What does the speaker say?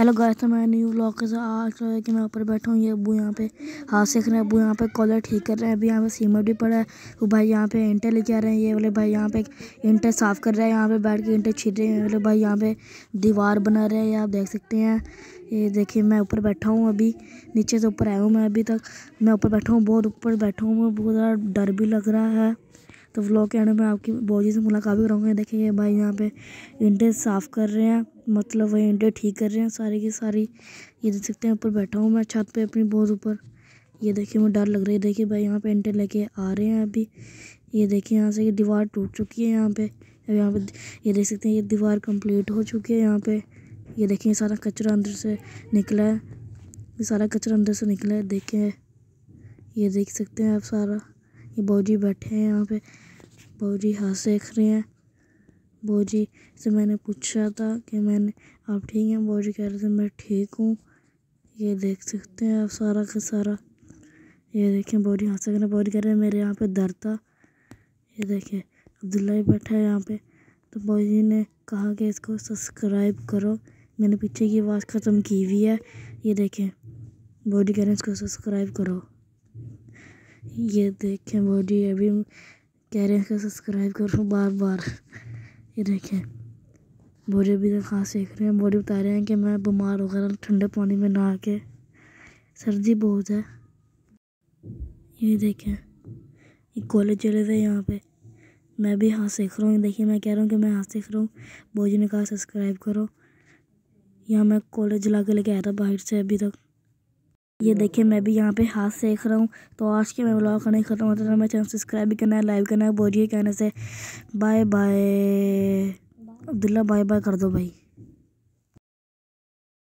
hello guys तो मैं new blog के साथ आज तो कि मैं ऊपर बैठा हूँ ये अबू यहाँ पे हाथ सीख रहे हैं अबू यहाँ पे कॉलर ठीक कर रहे हैं अभी यहाँ पे सीमेंट भी पड़ा है वो भाई यहाँ पे इंटे लेके आ रहे हैं ये बोले भाई यहाँ पे इंटे साफ़ कर रहे हैं यहाँ पे बैठ के इंटे छिट रहे हैं बोले भाई यहाँ पे दीवार बना रहे हैं आप देख सकते हैं ये देखिए मैं ऊपर बैठा हूँ अभी नीचे से ऊपर आया हूँ मैं अभी तक मैं ऊपर बैठा हूँ बहुत ऊपर बैठा हूँ बहुत ज़्यादा डर भी लग रहा है तो व्लॉग के एंड में आपकी बॉजी से मुलाकात भी कराऊंगा देखिए ये भाई यहाँ पे इंटे साफ़ कर रहे हैं मतलब वही इंटे ठीक कर रहे हैं सारी की सारी ये देख सकते हैं ऊपर बैठा हूँ मैं छत पर अपनी बहुत ऊपर ये देखिए मुझे डर लग रही है देखिए भाई यहाँ पे इंटे लेके आ रहे हैं अभी ये देखिए यहाँ से ये दीवार टूट चुकी है यहाँ पे अब यहाँ पे ये देख सकते हैं ये दीवार कंप्लीट हो चुकी है यहाँ पे ये देखिए सारा कचरा अंदर से निकला है ये सारा कचरा अंदर से निकला है देखें ये देख सकते हैं आप सारा ये बौजी बैठे हैं यहाँ पे बौजी हाथ सेख रहे हैं बौजी से मैंने पूछा था कि मैंने आप ठीक हैं बौजी कह रहे थे मैं ठीक हूँ ये देख सकते हैं आप सारा का सारा ये देखें बौजी हाथ सेख रहे हैं बौजी कह रहे हैं मेरे यहाँ पे दर्द था ये देखें अब्दुल्ला ही बैठा है यहाँ पे तो बौजी ने कहा कि इसको सब्सक्राइब करो मैंने पीछे की आवाज़ ख़त्म की हुई है ये देखें बॉडी कह रहे हैं इसको सब्सक्राइब करो ये देखें मोदी अभी कह रहे हैं कि सब्सक्राइब करो बार बार ये देखें मोदी अभी तक हाँ सीख रहे हैं बॉडी बता रहे हैं कि मैं बीमार हो गया ठंडे पानी में नहा के सर्दी बहुत है ये देखें ये कॉलेज चले थे यहाँ पे मैं भी हाथ सीख रहा हूँ देखिए मैं कह रहा हूँ कि मैं हाथ सीख रहा हूँ बोझ ने कहा सब्सक्राइब करो यहाँ मैं कॉलेज ला के लेके आया था बाहर से अभी तक ये देखिए मैं भी यहाँ पे हाथ देख रहा हूँ तो आज के मैं ब्लॉग नहीं खत्म होता था तो मैं चैनल सब्सक्राइब भी करना है लाइव करना है बोलिए कहने से bye bye Abdullah bye bye कर दो भाई